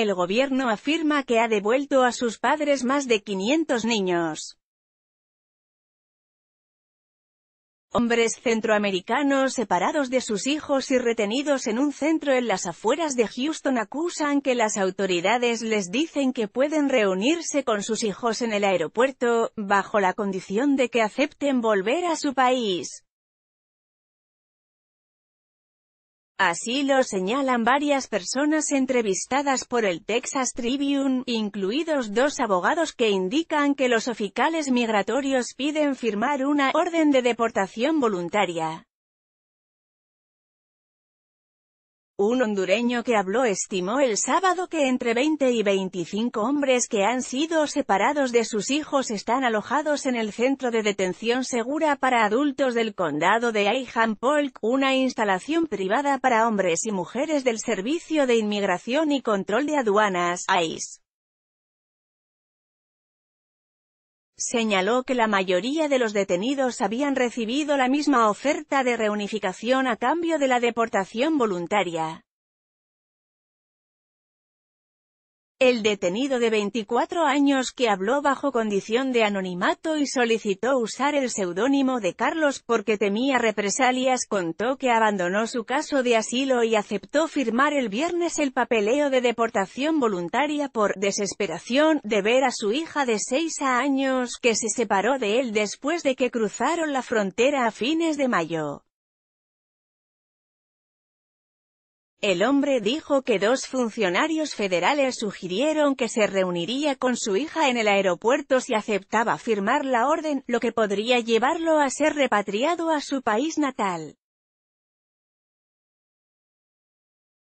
El gobierno afirma que ha devuelto a sus padres más de 500 niños. Hombres centroamericanos separados de sus hijos y retenidos en un centro en las afueras de Houston acusan que las autoridades les dicen que pueden reunirse con sus hijos en el aeropuerto, bajo la condición de que acepten volver a su país. Así lo señalan varias personas entrevistadas por el Texas Tribune, incluidos dos abogados que indican que los oficiales migratorios piden firmar una orden de deportación voluntaria. Un hondureño que habló estimó el sábado que entre 20 y 25 hombres que han sido separados de sus hijos están alojados en el Centro de Detención Segura para Adultos del Condado de Ayham polk una instalación privada para hombres y mujeres del Servicio de Inmigración y Control de Aduanas, ICE. Señaló que la mayoría de los detenidos habían recibido la misma oferta de reunificación a cambio de la deportación voluntaria. El detenido de 24 años que habló bajo condición de anonimato y solicitó usar el seudónimo de Carlos porque temía represalias contó que abandonó su caso de asilo y aceptó firmar el viernes el papeleo de deportación voluntaria por desesperación de ver a su hija de 6 años que se separó de él después de que cruzaron la frontera a fines de mayo. El hombre dijo que dos funcionarios federales sugirieron que se reuniría con su hija en el aeropuerto si aceptaba firmar la orden, lo que podría llevarlo a ser repatriado a su país natal.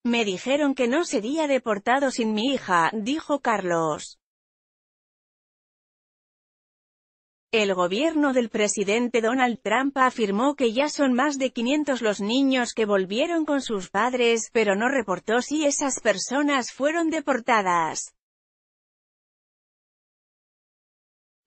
Me dijeron que no sería deportado sin mi hija, dijo Carlos. El gobierno del presidente Donald Trump afirmó que ya son más de 500 los niños que volvieron con sus padres, pero no reportó si esas personas fueron deportadas.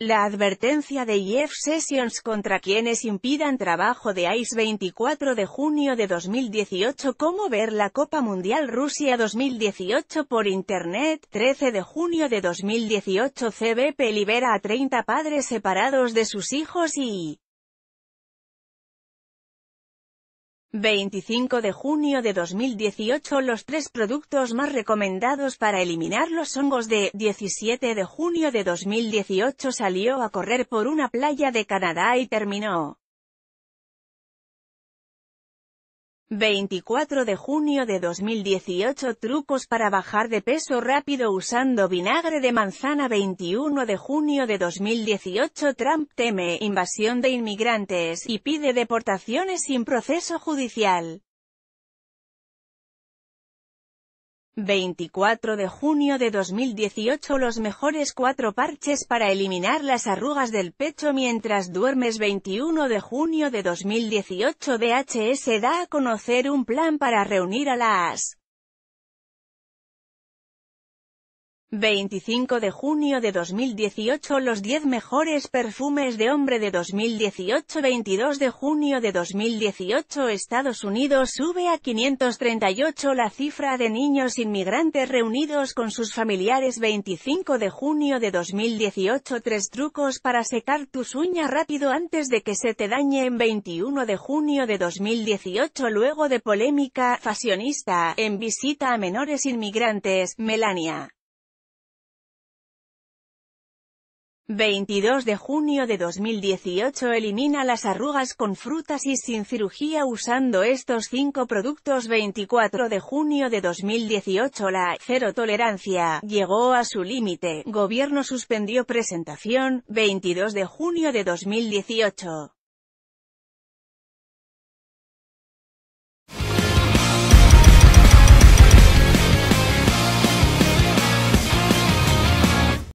La advertencia de Jeff Sessions contra quienes impidan trabajo de ICE 24 de junio de 2018 Cómo ver la Copa Mundial Rusia 2018 por Internet 13 de junio de 2018 CBP libera a 30 padres separados de sus hijos y 25 de junio de 2018 Los tres productos más recomendados para eliminar los hongos de 17 de junio de 2018 salió a correr por una playa de Canadá y terminó 24 de junio de 2018 Trucos para bajar de peso rápido usando vinagre de manzana 21 de junio de 2018 Trump teme invasión de inmigrantes y pide deportaciones sin proceso judicial. 24 de junio de 2018 Los mejores cuatro parches para eliminar las arrugas del pecho mientras duermes 21 de junio de 2018 DHS da a conocer un plan para reunir a las 25 de junio de 2018 Los 10 mejores perfumes de hombre de 2018 22 de junio de 2018 Estados Unidos sube a 538 la cifra de niños inmigrantes reunidos con sus familiares 25 de junio de 2018 Tres trucos para secar tus uñas rápido antes de que se te en 21 de junio de 2018 Luego de polémica, fashionista, en visita a menores inmigrantes, Melania 22 de junio de 2018 Elimina las arrugas con frutas y sin cirugía usando estos cinco productos 24 de junio de 2018 La cero tolerancia llegó a su límite, gobierno suspendió presentación, 22 de junio de 2018